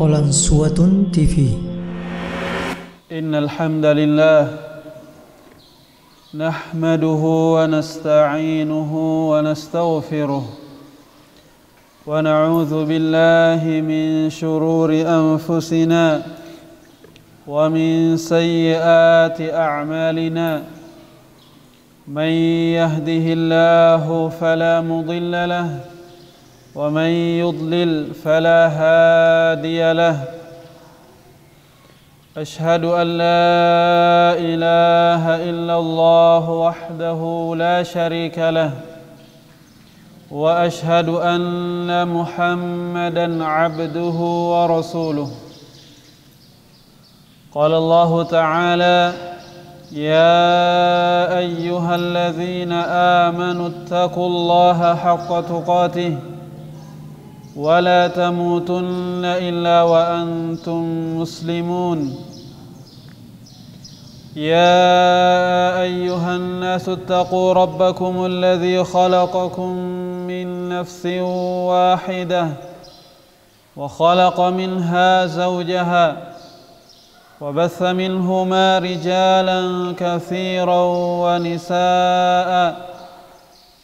قلنسوة تي في إن الحمد لله نحمده ونستعينه ونستغفره ونعوذ بالله من شرور أنفسنا ومن سيئات أعمالنا من يهده الله فلا مضل له ومن يضلل فلا هادي له أشهد أن لا إله إلا الله وحده لا شريك له وأشهد أن محمدا عبده ورسوله قال الله تعالى يا أيها الذين آمنوا اتقوا الله حق تقاته ولا تموتن الا وانتم مسلمون يا ايها الناس اتقوا ربكم الذي خلقكم من نفس واحده وخلق منها زوجها وبث منهما رجالا كثيرا ونساء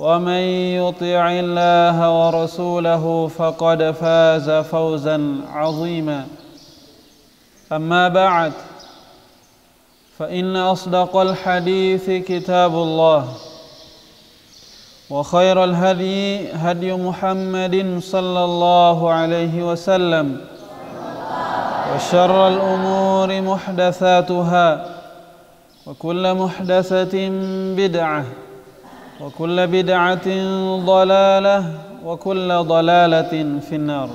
ومن يطع الله ورسوله فقد فاز فوزا عظيما اما بعد فان اصدق الحديث كتاب الله وخير الهدي هدي محمد صلى الله عليه وسلم وشر الامور محدثاتها وكل محدثه بدعه وكل بدعة ضلالة وكل ضلالة في النار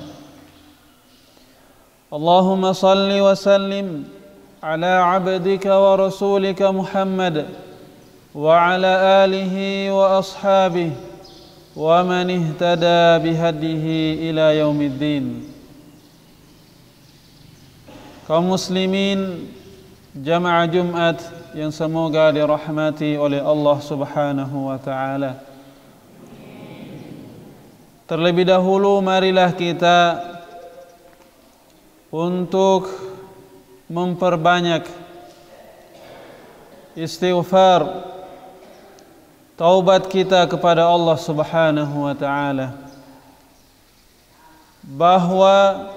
اللهم صل وسلم على عبدك ورسولك محمد وعلى آله وأصحابه ومن اهتدى بهديه إلى يوم الدين كمسلمين جمع جمعة yang semoga dirahmati oleh Allah Subhanahu wa taala. Terlebih dahulu marilah kita untuk memperbanyak istighfar taubat kita kepada Allah Subhanahu wa taala bahwa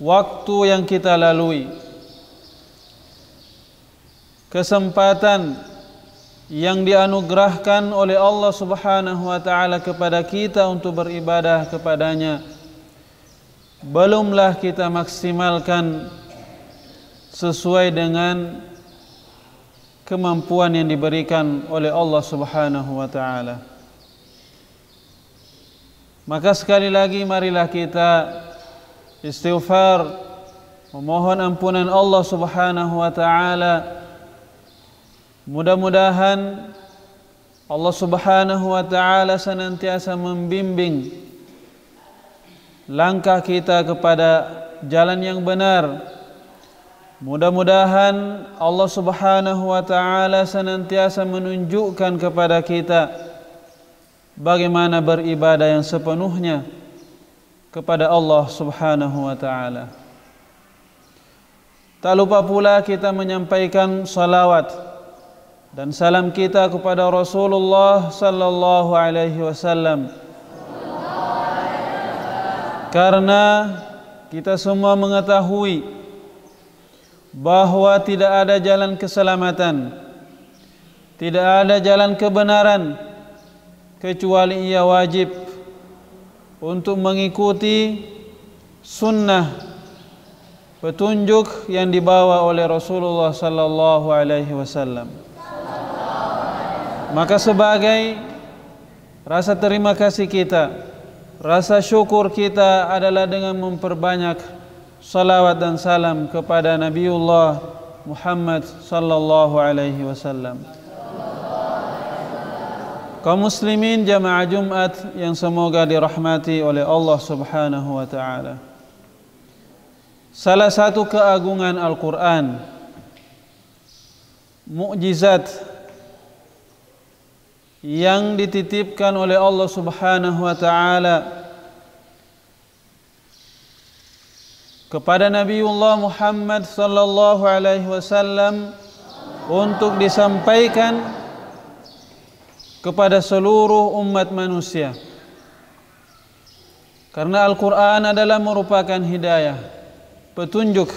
waktu yang kita lalui kesempatan yang dianugerahkan oleh Allah Subhanahu wa taala kepada kita untuk beribadah kepadanya belumlah kita maksimalkan sesuai dengan kemampuan yang diberikan oleh Allah Subhanahu wa taala maka sekali lagi marilah kita istighfar memohon ampunan Allah Subhanahu wa taala Mudah-mudahan Allah Subhanahu wa taala senantiasa membimbing langkah kita kepada jalan yang benar. Mudah-mudahan Allah Subhanahu wa taala senantiasa menunjukkan kepada kita bagaimana beribadah yang sepenuhnya kepada Allah Subhanahu wa taala. Tak lupa pula kita menyampaikan salawat kepada dan salam kita kepada Rasulullah sallallahu alaihi wasallam. Karena kita semua mengetahui bahawa tidak ada jalan keselamatan, tidak ada jalan kebenaran kecuali ia wajib untuk mengikuti sunnah petunjuk yang dibawa oleh Rasulullah sallallahu alaihi wasallam maka sebagai rasa terima kasih kita rasa syukur kita adalah dengan memperbanyak salawat dan salam kepada Nabiullah Muhammad sallallahu alaihi wasallam kaum muslimin jamaah Jumat yang semoga dirahmati oleh Allah Subhanahu wa taala salah satu keagungan Al-Qur'an mukjizat yang dititipkan oleh Allah Subhanahu wa taala kepada Nabiullah Muhammad sallallahu alaihi wasallam untuk disampaikan kepada seluruh umat manusia. Karena Al-Qur'an adalah merupakan hidayah, petunjuk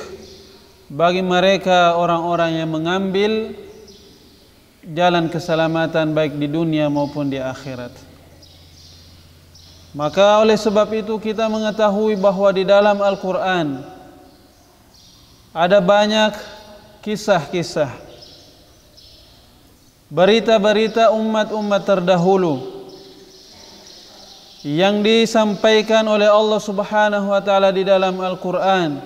bagi mereka orang-orang yang mengambil jalan keselamatan baik di dunia maupun di akhirat. Maka oleh sebab itu kita mengetahui bahawa di dalam Al-Quran ada banyak kisah-kisah. Berita-berita umat-umat terdahulu yang disampaikan oleh Allah Subhanahu wa taala di dalam Al-Qur'an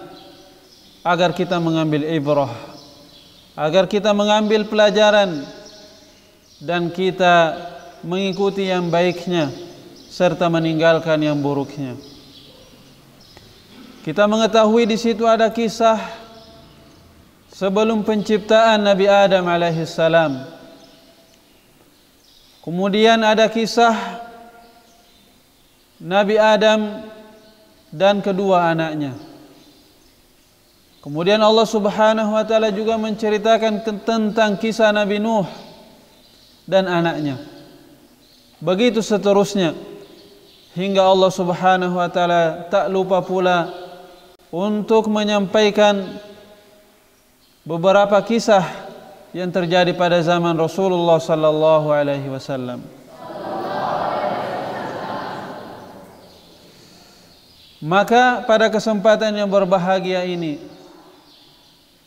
agar kita mengambil ibrah agar kita mengambil pelajaran dan kita mengikuti yang baiknya serta meninggalkan yang buruknya. Kita mengetahui di situ ada kisah sebelum penciptaan Nabi Adam alaihi salam. Kemudian ada kisah Nabi Adam dan kedua anaknya. Kemudian Allah Subhanahu wa taala juga menceritakan tentang kisah Nabi Nuh dan anaknya. Begitu seterusnya hingga Allah Subhanahu wa taala tak lupa pula untuk menyampaikan beberapa kisah yang terjadi pada zaman Rasulullah sallallahu alaihi wasallam. Maka pada kesempatan yang berbahagia ini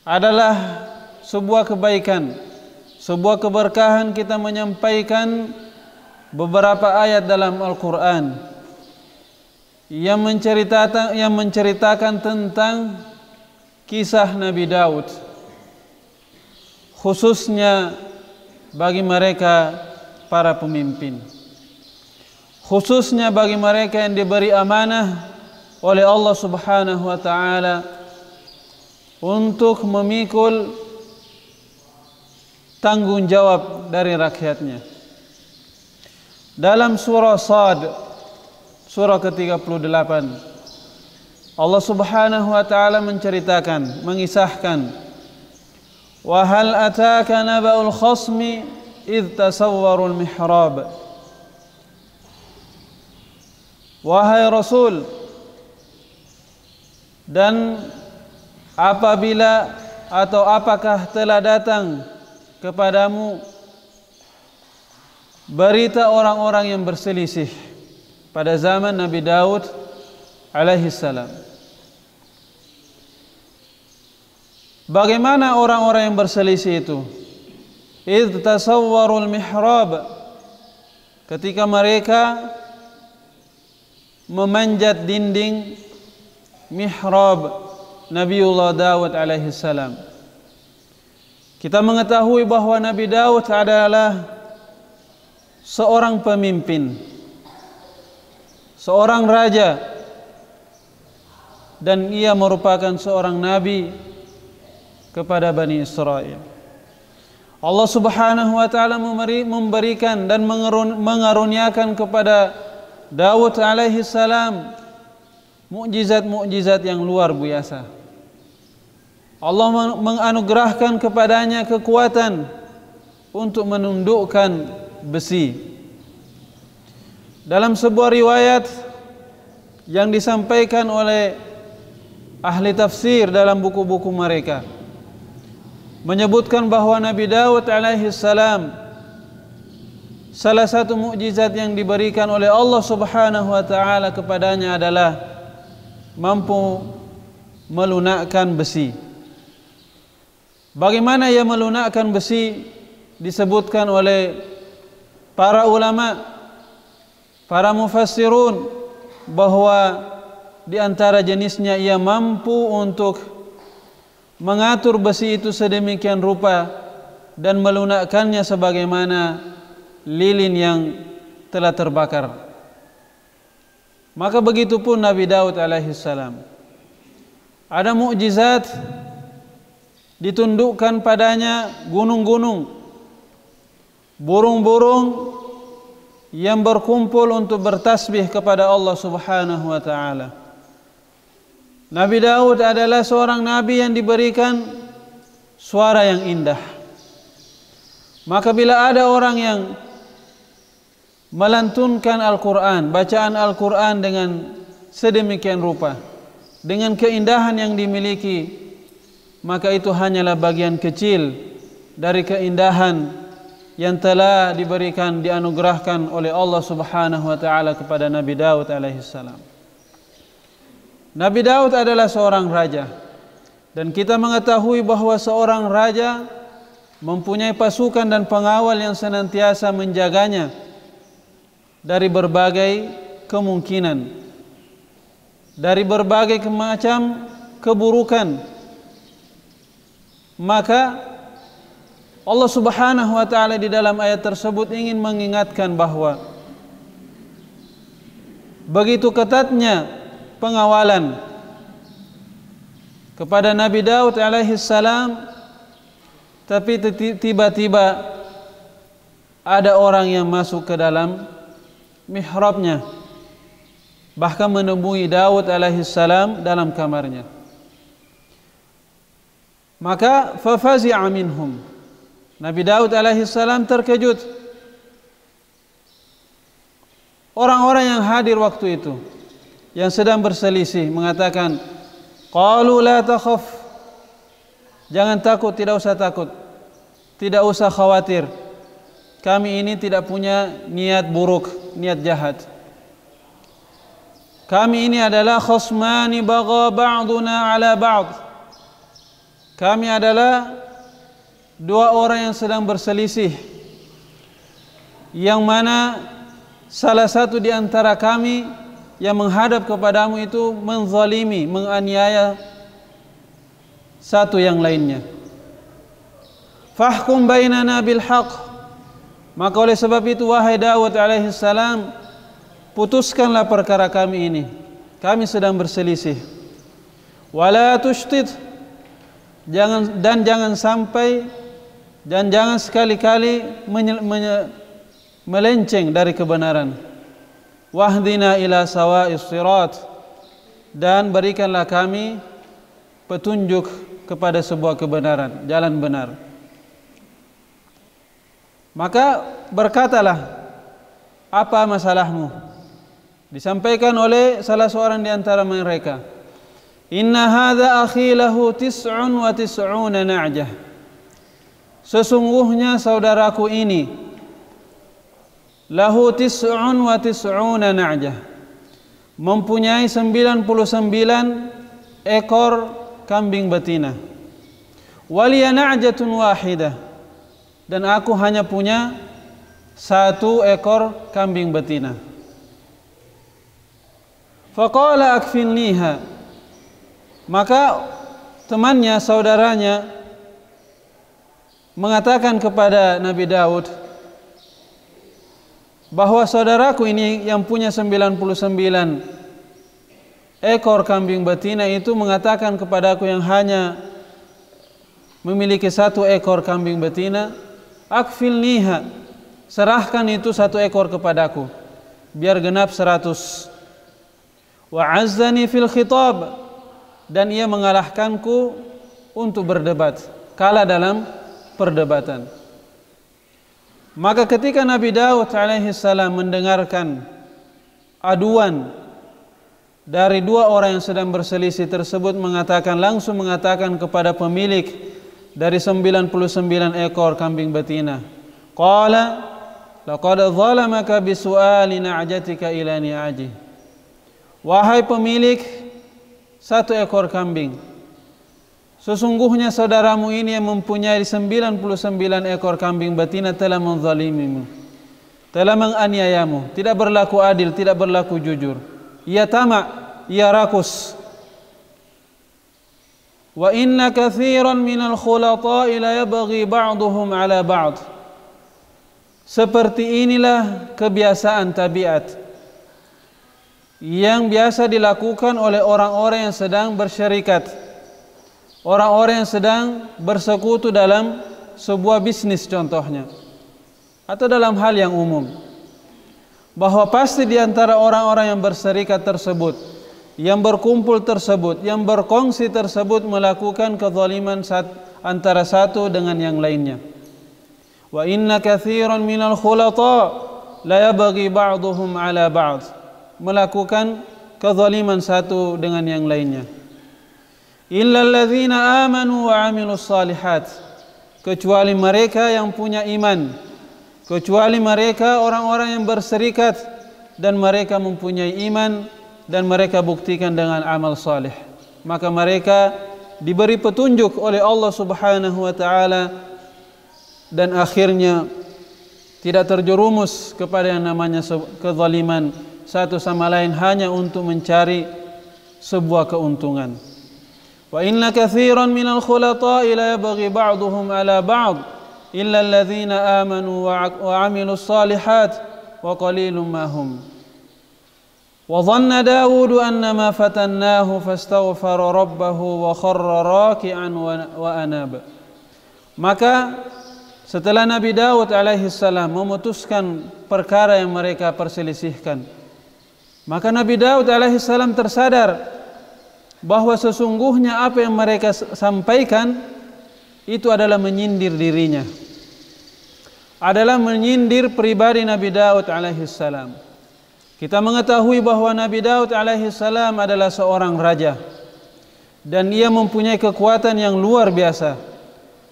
adalah sebuah kebaikan. Kebaikan sebuah keberkahan kita menyampaikan beberapa ayat dalam Al-Quran yang, menceritakan, yang menceritakan tentang kisah Nabi Daud khususnya bagi mereka para pemimpin khususnya bagi mereka yang diberi amanah oleh Allah Subhanahu wa taala untuk memikul tanggungjawab dari rakyatnya. Dalam surah Sad, surah ke-38, Allah Subhanahu wa taala menceritakan, mengisahkan Wa hal ataka naba'ul khasmi id tasawwarul mihrab Wahai Rasul dan apabila atau apakah telah datang kepadamu berita orang-orang yang berselisih pada zaman Nabi Daud alaihi salam. Bagaimana orang-orang yang berselisih itu? Id tasawwarul mihrab ketika mereka memanjat dinding mihrab Nabiullah Daud alaihi salam. Kita mengetahui bahawa Nabi Daud adalah seorang pemimpin, seorang raja, dan ia merupakan seorang nabi kepada Bani Israel. Allah subhanahu wa ta'ala memberikan dan mengaruniakan kepada Dawud alaihi salam mukjizat-mukjizat yang luar biasa. Allah menganugerahkan kepadanya kekuatan untuk menundukkan besi. Dalam sebuah riwayat yang disampaikan oleh ahli tafsir dalam buku-buku mereka menyebutkan bahawa Nabi Dawud alaihi salam salah satu mukjizat yang diberikan oleh Allah Subhanahu wa taala kepadanya adalah mampu melunakkan besi. Bagaimana ia melunakkan besi disebutkan oleh para ulama para mufassirun bahawa di antara jenisnya ia mampu untuk mengatur besi itu sedemikian rupa dan melunakkannya sebagaimana lilin yang telah terbakar. Maka begitu pun Nabi Daud alaihi salam. Ada mukjizat ditundukkan padanya gunung-gunung burung-burung yang berkumpul untuk bertasbih kepada Allah Subhanahu wa taala Nabi Daud adalah seorang nabi yang diberikan suara yang indah maka bila ada orang yang melantunkan Al-Qur'an bacaan Al-Qur'an dengan sedemikian rupa dengan keindahan yang dimiliki maka itu hanyalah bagian kecil dari keindahan yang telah diberikan dianugerahkan oleh Allah Subhanahu wa taala kepada Nabi Daud alaihi salam. Nabi Daud adalah seorang raja dan kita mengetahui bahawa seorang raja mempunyai pasukan dan pengawal yang senantiasa menjaganya dari berbagai kemungkinan dari berbagai macam keburukan maka Allah Subhanahu wa taala di dalam ayat tersebut ingin mengingatkan bahawa begitu ketatnya pengawalan kepada Nabi Daud alaihi salam tapi tiba-tiba ada orang yang masuk ke dalam mihrabnya bahkan menemui Daud alaihi salam dalam kamarnya maka fafazi'a minhum Nabi Daud alaihi salam terkejut orang-orang yang hadir waktu itu yang sedang berselisih mengatakan qalu la takhaf jangan takut tidak usah takut tidak usah khawatir kami ini tidak punya niat buruk niat jahat kami ini adalah khusmani baga ba'duna ala ba'd kami adalah dua orang yang sedang berselisih yang mana salah satu di antara kami yang menghadap kepadamu itu menzalimi, menganiaya satu yang lainnya. Fahkum bainana bil haqq. Maka oleh sebab itu wahai Dawud alaihi salam putuskanlah perkara kami ini. Kami sedang berselisih. Wala tushtit jangan dan jangan sampai dan jangan sekali-kali melenceng dari kebenaran wahdina ila sawa'is sirat dan berikanlah kami petunjuk kepada sebuah kebenaran jalan benar maka berkatalah apa masalahmu disampaikan oleh salah seorang di antara mereka Inna hadha akhi lahu tis'un wa tis'una na'jah. Sesungguhnya saudaraku ini lahu tis'un wa tis'una na'jah. Mempunyai 99 ekor kambing betina. Waliya na'jatun wahidah. Dan aku hanya punya satu ekor kambing betina. Faqala akfinniha maka temannya, saudaranya mengatakan kepada Nabi Daud bahwa saudaraku ini yang punya 99 ekor kambing betina itu mengatakan kepadaku yang hanya memiliki satu ekor kambing betina, akfil niha, serahkan itu satu ekor kepadaku, biar genap seratus. Wa azzani fil khitab, dan ia mengalahkanku untuk berdebat kalah dalam perdebatan maka ketika Nabi Daud alaihi salam mendengarkan aduan dari dua orang yang sedang berselisih tersebut mengatakan langsung mengatakan kepada pemilik dari 99 ekor kambing betina qala laqad zalamaka bisu'ali na'jatika ilani aji. wahai pemilik satu ekor kambing. Sesungguhnya saudaramu ini yang mempunyai 99 ekor kambing betina telah menzalimimu. Telah menganiayamu. Tidak berlaku adil, tidak berlaku jujur. Ia tamak, ia rakus. Wa inna kathiran minal khulatai la yabagi ba'duhum ala ba'd. Seperti inilah kebiasaan tabiat yang biasa dilakukan oleh orang-orang yang sedang bersyarikat orang-orang yang sedang bersekutu dalam sebuah bisnis contohnya atau dalam hal yang umum bahwa pasti di antara orang-orang yang berserikat tersebut yang berkumpul tersebut yang berkongsi tersebut melakukan kezaliman antara satu dengan yang lainnya wa inna katsiran minal khulata la yabghi ba'dhum ala ba'd ba'duh melakukan kezaliman satu dengan yang lainnya. Illa alladhina amanu wa amilus salihat. Kecuali mereka yang punya iman. Kecuali mereka orang-orang yang berserikat. Dan mereka mempunyai iman. Dan mereka buktikan dengan amal salih. Maka mereka diberi petunjuk oleh Allah subhanahu wa ta'ala. Dan akhirnya tidak terjerumus kepada yang namanya kezaliman. Kezaliman satu sama lain hanya untuk mencari sebuah keuntungan. Wa inna kathiran min al khulata ila yabghi ba'dhum ala ba'd illa al-ladzina amanu wa 'amilu salihat wa qalilum ma hum. Wa dhanna Dawud anna ma fatannahu fastaghfara rabbahu wa kharra raki'an wa anab. Maka setelah Nabi Dawud alaihi salam memutuskan perkara yang mereka perselisihkan, Maka Nabi Daud alaihi salam tersadar bahawa sesungguhnya apa yang mereka sampaikan itu adalah menyindir dirinya. Adalah menyindir pribadi Nabi Daud alaihi salam. Kita mengetahui bahawa Nabi Daud alaihi salam adalah seorang raja dan ia mempunyai kekuatan yang luar biasa.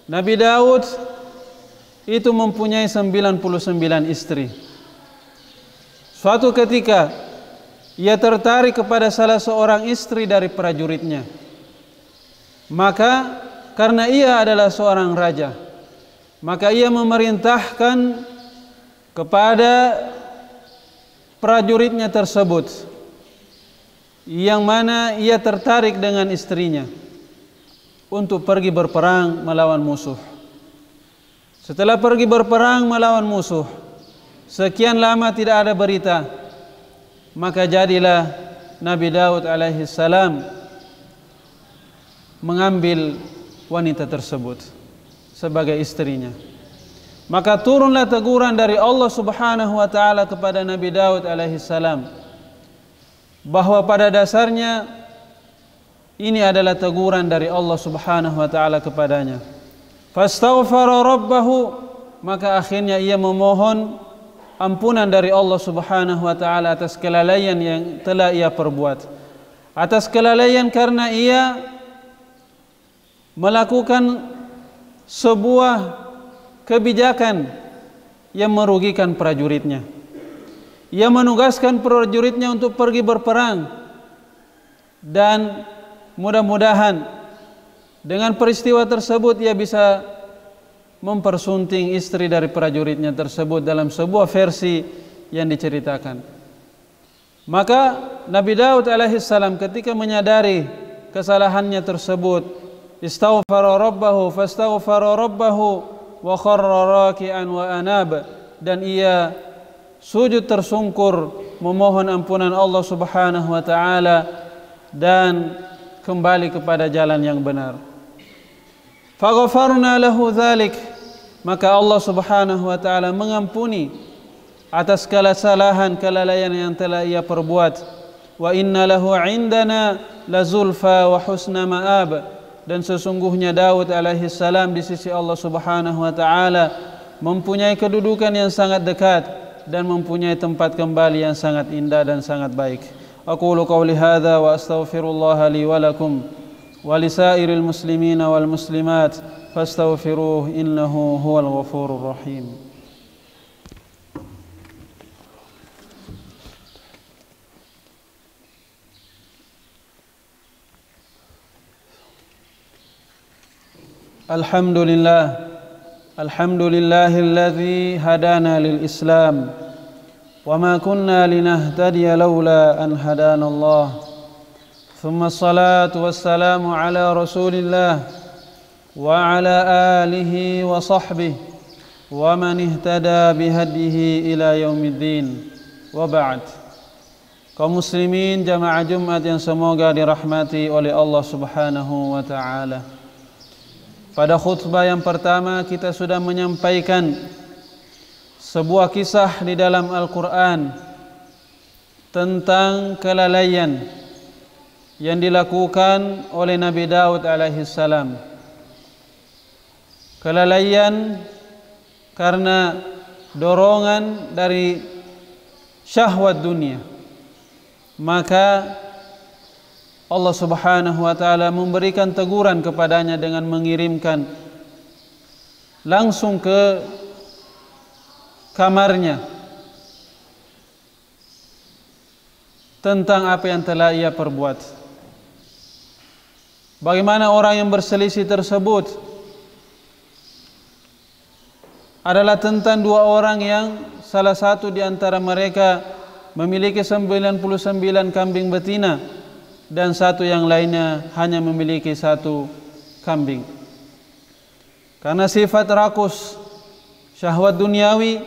Nabi Daud itu mempunyai 99 istri. Suatu ketika ia tertarik kepada salah seorang istri dari prajuritnya. Maka karena ia adalah seorang raja, maka ia memerintahkan kepada prajuritnya tersebut yang mana ia tertarik dengan istrinya untuk pergi berperang melawan musuh. Setelah pergi berperang melawan musuh, sekian lama tidak ada berita maka jadilah Nabi Daud alaihi salam mengambil wanita tersebut sebagai istrinya. Maka turunlah teguran dari Allah Subhanahu wa taala kepada Nabi Daud alaihi salam bahawa pada dasarnya ini adalah teguran dari Allah Subhanahu wa taala kepadanya. Fastaghfara rabbahu maka akhirnya ia memohon ampunan dari Allah Subhanahu wa taala atas kelalaian yang telah ia perbuat. Atas kelalaian karena ia melakukan sebuah kebijakan yang merugikan prajuritnya. Ia menugaskan prajuritnya untuk pergi berperang dan mudah-mudahan dengan peristiwa tersebut ia bisa mempersunting istri dari prajuritnya tersebut dalam sebuah versi yang diceritakan. Maka Nabi Daud alaihissalam ketika menyadari kesalahannya tersebut, istighfar Rabbahu, fastaghfar Rabbahu, wa kharrarakian wa anab dan ia sujud tersungkur memohon ampunan Allah Subhanahu wa taala dan kembali kepada jalan yang benar faghfarna lahu dhalik maka Allah Subhanahu wa taala mengampuni atas segala kesalahan kelalaian yang telah ia perbuat wa inna lahu indana zulfa wa husna ma'ab dan sesungguhnya Daud alaihi salam di sisi Allah Subhanahu wa taala mempunyai kedudukan yang sangat dekat dan mempunyai tempat kembali yang sangat indah dan sangat baik aku qulu qawli wa astaghfirullah li wa lakum ولسائر المسلمين والمسلمات فاستغفروه انه هو الغفور الرحيم الحمد لله الحمد لله الذي هدانا للاسلام وما كنا لنهتدي لولا ان هدانا الله ثم الصلاة والسلام على رسول الله وعلى آله وصحبه ومن اهتدى بهديه إلى يوم الدين وبعد kaum muslimin jamaah Jumat yang semoga dirahmati oleh Allah Subhanahu wa taala. Pada khutbah yang pertama kita sudah menyampaikan sebuah kisah di dalam Al-Qur'an tentang kelalaian yang dilakukan oleh Nabi Daud alaihi salam. Kelalaian karena dorongan dari syahwat dunia. Maka Allah Subhanahu wa taala memberikan teguran kepadanya dengan mengirimkan langsung ke kamarnya tentang apa yang telah ia perbuat. Bagaimana orang yang berselisih tersebut adalah tentang dua orang yang salah satu di antara mereka memiliki 99 kambing betina dan satu yang lainnya hanya memiliki satu kambing. Karena sifat rakus syahwat duniawi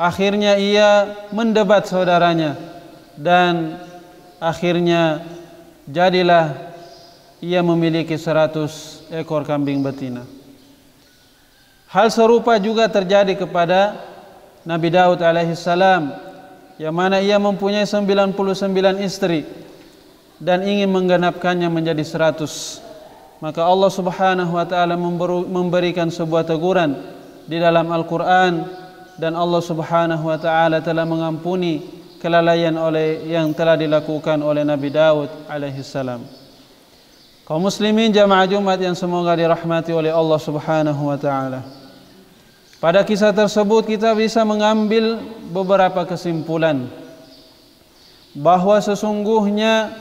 akhirnya ia mendebat saudaranya dan akhirnya jadilah ia memiliki seratus ekor kambing betina. Hal serupa juga terjadi kepada Nabi Daud alaihissalam yang mana ia mempunyai sembilan puluh sembilan istri dan ingin menggenapkannya menjadi seratus. Maka Allah Subhanahu wa taala memberikan sebuah teguran di dalam Al-Qur'an dan Allah Subhanahu wa taala telah mengampuni kelalaian oleh yang telah dilakukan oleh Nabi Daud alaihissalam salam. Kaum muslimin jamaah Jumat yang semoga dirahmati oleh Allah Subhanahu wa taala. Pada kisah tersebut kita bisa mengambil beberapa kesimpulan bahawa sesungguhnya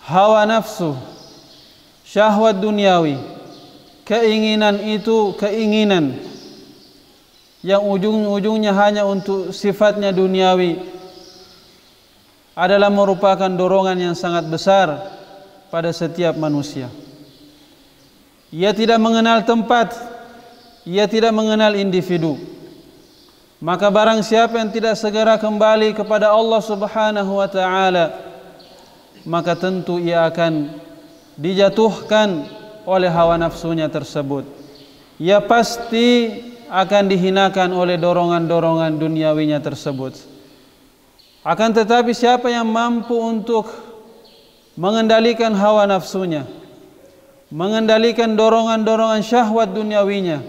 hawa nafsu syahwat duniawi keinginan itu keinginan yang ujung-ujungnya hanya untuk sifatnya duniawi adalah merupakan dorongan yang sangat besar pada setiap manusia. Ia tidak mengenal tempat, ia tidak mengenal individu. Maka barang siapa yang tidak segera kembali kepada Allah Subhanahu wa taala, maka tentu ia akan dijatuhkan oleh hawa nafsunya tersebut. Ia pasti akan dihinakan oleh dorongan-dorongan duniawinya tersebut. Akan tetapi siapa yang mampu untuk mengendalikan hawa nafsunya, mengendalikan dorongan-dorongan syahwat duniawinya,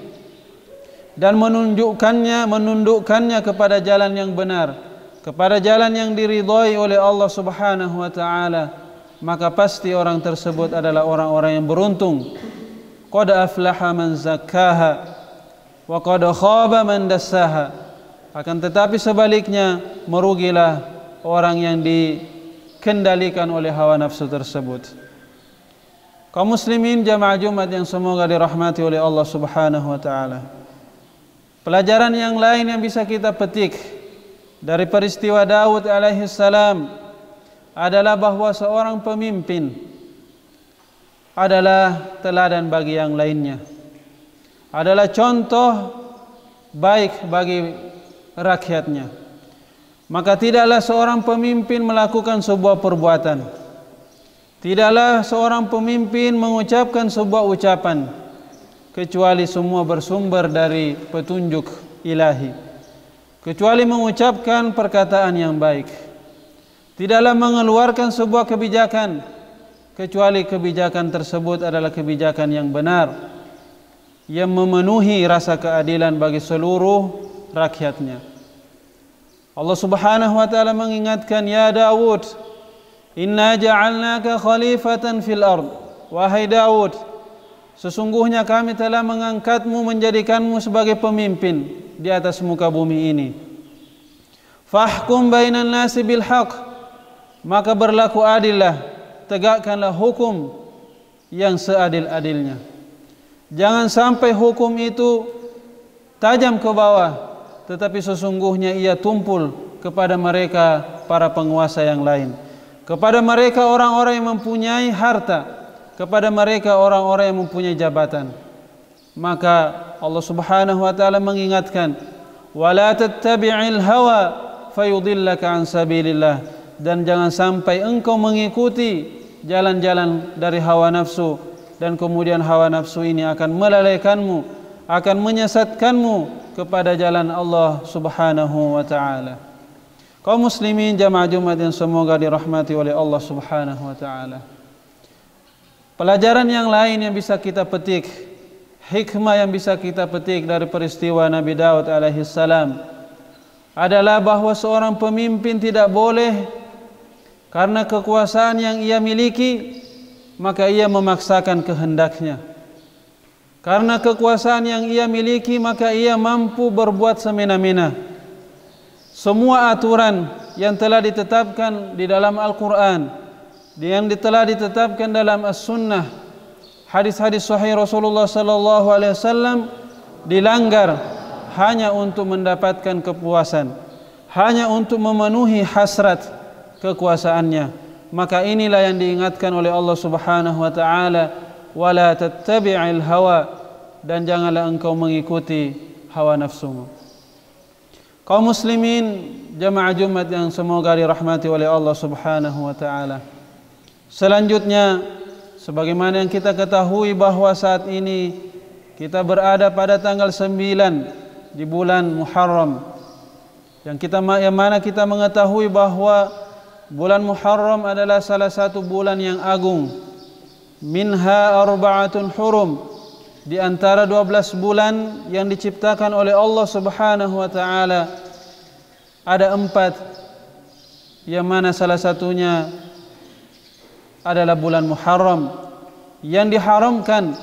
dan menunjukkannya, menundukkannya kepada jalan yang benar, kepada jalan yang diridhai oleh Allah Subhanahu Wa Taala, maka pasti orang tersebut adalah orang-orang yang beruntung. Qad aflaha man zakkaha wa qad khaba man dassaha. Akan tetapi sebaliknya merugilah orang yang di dikendalikan oleh hawa nafsu tersebut. Kaum muslimin jamaah Jumat yang semoga dirahmati oleh Allah Subhanahu wa taala. Pelajaran yang lain yang bisa kita petik dari peristiwa Dawud alaihi salam adalah bahawa seorang pemimpin adalah teladan bagi yang lainnya. Adalah contoh baik bagi rakyatnya maka tidaklah seorang pemimpin melakukan sebuah perbuatan tidaklah seorang pemimpin mengucapkan sebuah ucapan kecuali semua bersumber dari petunjuk ilahi kecuali mengucapkan perkataan yang baik tidaklah mengeluarkan sebuah kebijakan kecuali kebijakan tersebut adalah kebijakan yang benar yang memenuhi rasa keadilan bagi seluruh rakyatnya. Allah Subhanahu wa taala mengingatkan ya Daud inna ja'alnaka khalifatan fil ard wahai Daud sesungguhnya kami telah mengangkatmu menjadikanmu sebagai pemimpin di atas muka bumi ini fahkum bainan nasi bil haq maka berlaku adillah tegakkanlah hukum yang seadil-adilnya jangan sampai hukum itu tajam ke bawah tetapi sesungguhnya ia tumpul kepada mereka para penguasa yang lain kepada mereka orang-orang yang mempunyai harta kepada mereka orang-orang yang mempunyai jabatan maka Allah Subhanahu wa taala mengingatkan wala tattabi'il hawa fayudillaka an sabilillah dan jangan sampai engkau mengikuti jalan-jalan dari hawa nafsu dan kemudian hawa nafsu ini akan melalaikanmu akan menyesatkanmu kepada jalan Allah Subhanahu wa taala. Kau muslimin jamaah Jumat yang semoga dirahmati oleh Allah Subhanahu wa taala. Pelajaran yang lain yang bisa kita petik, hikmah yang bisa kita petik dari peristiwa Nabi Daud alaihi salam adalah bahawa seorang pemimpin tidak boleh karena kekuasaan yang ia miliki maka ia memaksakan kehendaknya. Karena kekuasaan yang ia miliki maka ia mampu berbuat semena-mena. Semua aturan yang telah ditetapkan di dalam Al-Quran, yang telah ditetapkan dalam As-Sunnah, hadis-hadis Sahih Rasulullah Sallallahu Alaihi Wasallam dilanggar hanya untuk mendapatkan kepuasan, hanya untuk memenuhi hasrat kekuasaannya. Maka inilah yang diingatkan oleh Allah Subhanahu Wa Taala wala tattabi'il hawa dan janganlah engkau mengikuti hawa nafsumu. Kaum muslimin jemaah Jumat yang semoga dirahmati oleh Allah Subhanahu wa taala. Selanjutnya sebagaimana yang kita ketahui bahawa saat ini kita berada pada tanggal 9 di bulan Muharram yang kita yang mana kita mengetahui bahawa bulan Muharram adalah salah satu bulan yang agung minha arba'atun hurum di antara 12 bulan yang diciptakan oleh Allah Subhanahu wa taala ada empat yang mana salah satunya adalah bulan Muharram yang diharamkan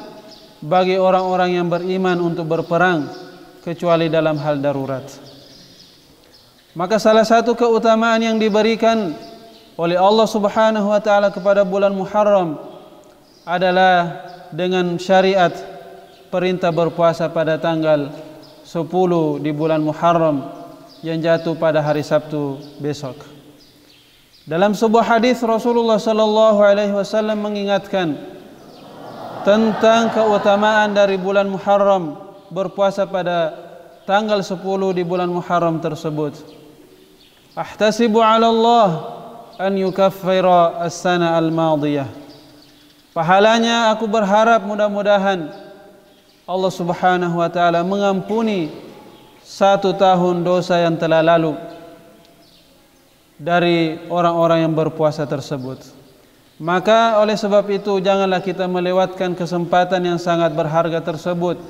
bagi orang-orang yang beriman untuk berperang kecuali dalam hal darurat. Maka salah satu keutamaan yang diberikan oleh Allah Subhanahu wa taala kepada bulan Muharram adalah dengan syariat perintah berpuasa pada tanggal 10 di bulan Muharram yang jatuh pada hari Sabtu besok. Dalam sebuah hadis Rasulullah sallallahu alaihi wasallam mengingatkan tentang keutamaan dari bulan Muharram berpuasa pada tanggal 10 di bulan Muharram tersebut. Ahtasibu ala Allah an yukaffira as-sana al-madiyah. Pahalanya aku berharap mudah-mudahan Allah Subhanahu wa taala mengampuni satu tahun dosa yang telah lalu dari orang-orang yang berpuasa tersebut. Maka oleh sebab itu janganlah kita melewatkan kesempatan yang sangat berharga tersebut.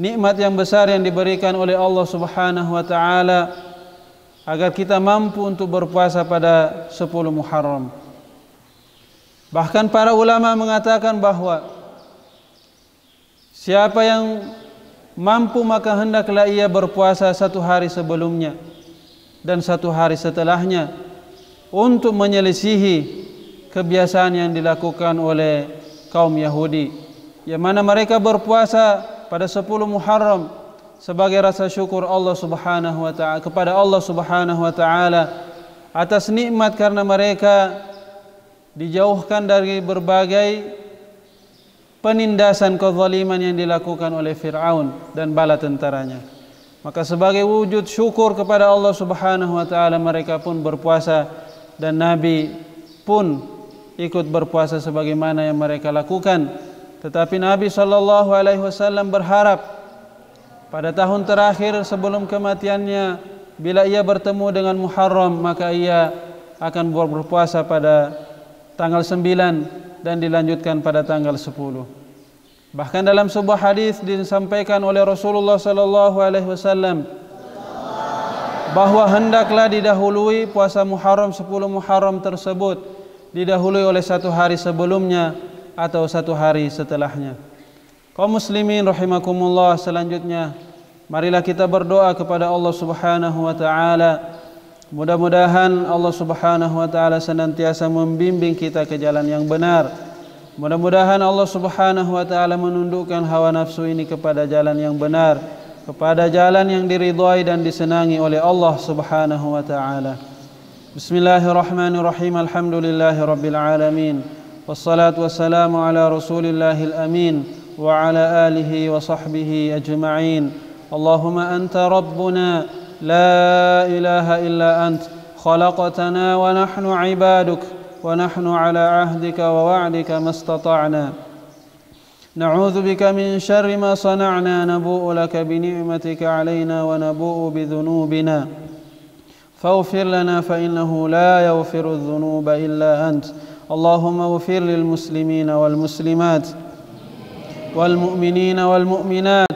Nikmat yang besar yang diberikan oleh Allah Subhanahu wa taala agar kita mampu untuk berpuasa pada 10 Muharram. Bahkan para ulama mengatakan bahawa siapa yang mampu maka hendaklah ia berpuasa satu hari sebelumnya dan satu hari setelahnya untuk menyelisihi kebiasaan yang dilakukan oleh kaum Yahudi yang mana mereka berpuasa pada 10 Muharram sebagai rasa syukur Allah Subhanahu wa taala kepada Allah Subhanahu wa taala atas nikmat karena mereka dijauhkan dari berbagai penindasan kezaliman yang dilakukan oleh Fir'aun dan bala tentaranya. Maka sebagai wujud syukur kepada Allah subhanahu wa ta'ala mereka pun berpuasa dan Nabi pun ikut berpuasa sebagaimana yang mereka lakukan. Tetapi Nabi sallallahu alaihi wasallam berharap pada tahun terakhir sebelum kematiannya bila ia bertemu dengan Muharram maka ia akan berpuasa pada tanggal 9 dan dilanjutkan pada tanggal 10. Bahkan dalam sebuah hadis disampaikan oleh Rasulullah sallallahu alaihi wasallam bahwa hendaklah didahului puasa Muharram 10 Muharram tersebut didahului oleh satu hari sebelumnya atau satu hari setelahnya. Kaum muslimin rahimakumullah selanjutnya marilah kita berdoa kepada Allah Subhanahu wa taala Mudah-mudahan Allah Subhanahu wa taala senantiasa membimbing kita ke jalan yang benar. Mudah-mudahan Allah Subhanahu wa taala menundukkan hawa nafsu ini kepada jalan yang benar, kepada jalan yang diridhai dan disenangi oleh Allah Subhanahu wa taala. Bismillahirrahmanirrahim. Alhamdulillahirabbil alamin. Wassalatu wassalamu ala Rasulillahil amin wa ala alihi wa sahbihi ajma'in. Allahumma anta rabbuna لا إله إلا أنت خلقتنا ونحن عبادك ونحن على عهدك ووعدك ما استطعنا نعوذ بك من شر ما صنعنا نبوء لك بنعمتك علينا ونبوء بذنوبنا فاغفر لنا فإنه لا يغفر الذنوب إلا أنت اللهم اغفر للمسلمين والمسلمات والمؤمنين والمؤمنات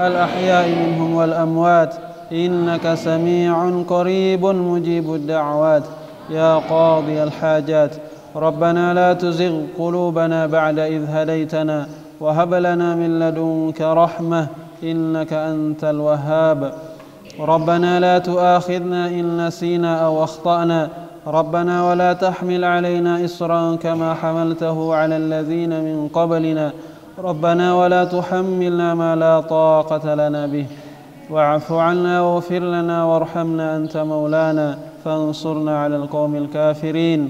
الأحياء منهم والأموات إنك سميع قريب مجيب الدعوات يا قاضي الحاجات ربنا لا تزغ قلوبنا بعد إذ هديتنا وهب لنا من لدنك رحمة إنك أنت الوهاب ربنا لا تؤاخذنا إن نسينا أو أخطأنا ربنا ولا تحمل علينا إصرا كما حملته على الذين من قبلنا ربنا ولا تحملنا ما لا طاقة لنا به واعف عنا واغفر لنا وارحمنا أنت مولانا فانصرنا على القوم الكافرين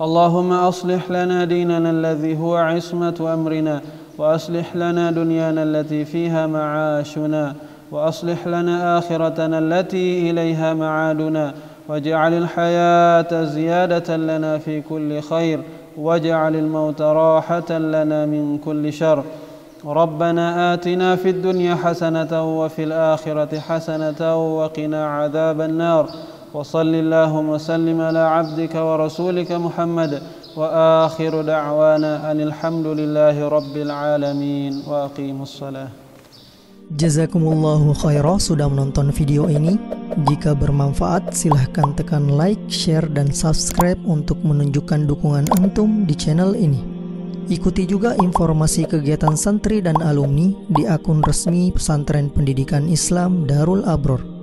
اللهم أصلح لنا ديننا الذي هو عصمة أمرنا وأصلح لنا دنيانا التي فيها معاشنا وأصلح لنا آخرتنا التي إليها معادنا واجعل الحياة زيادة لنا في كل خير واجعل الموت راحة لنا من كل شر ربنا آتنا في الدنيا حسنة وفي الآخرة حسنة وقنا عذاب النار وصل اللهم وسلم على عبدك ورسولك محمد وآخر دعوانا أن الحمد لله رب العالمين وأقيموا الصلاة Jazakumullahu khairah sudah menonton video ini. Jika bermanfaat, silahkan tekan like, share, dan subscribe untuk menunjukkan dukungan antum di channel ini. Ikuti juga informasi kegiatan santri dan alumni di akun resmi Pesantren Pendidikan Islam Darul Abror.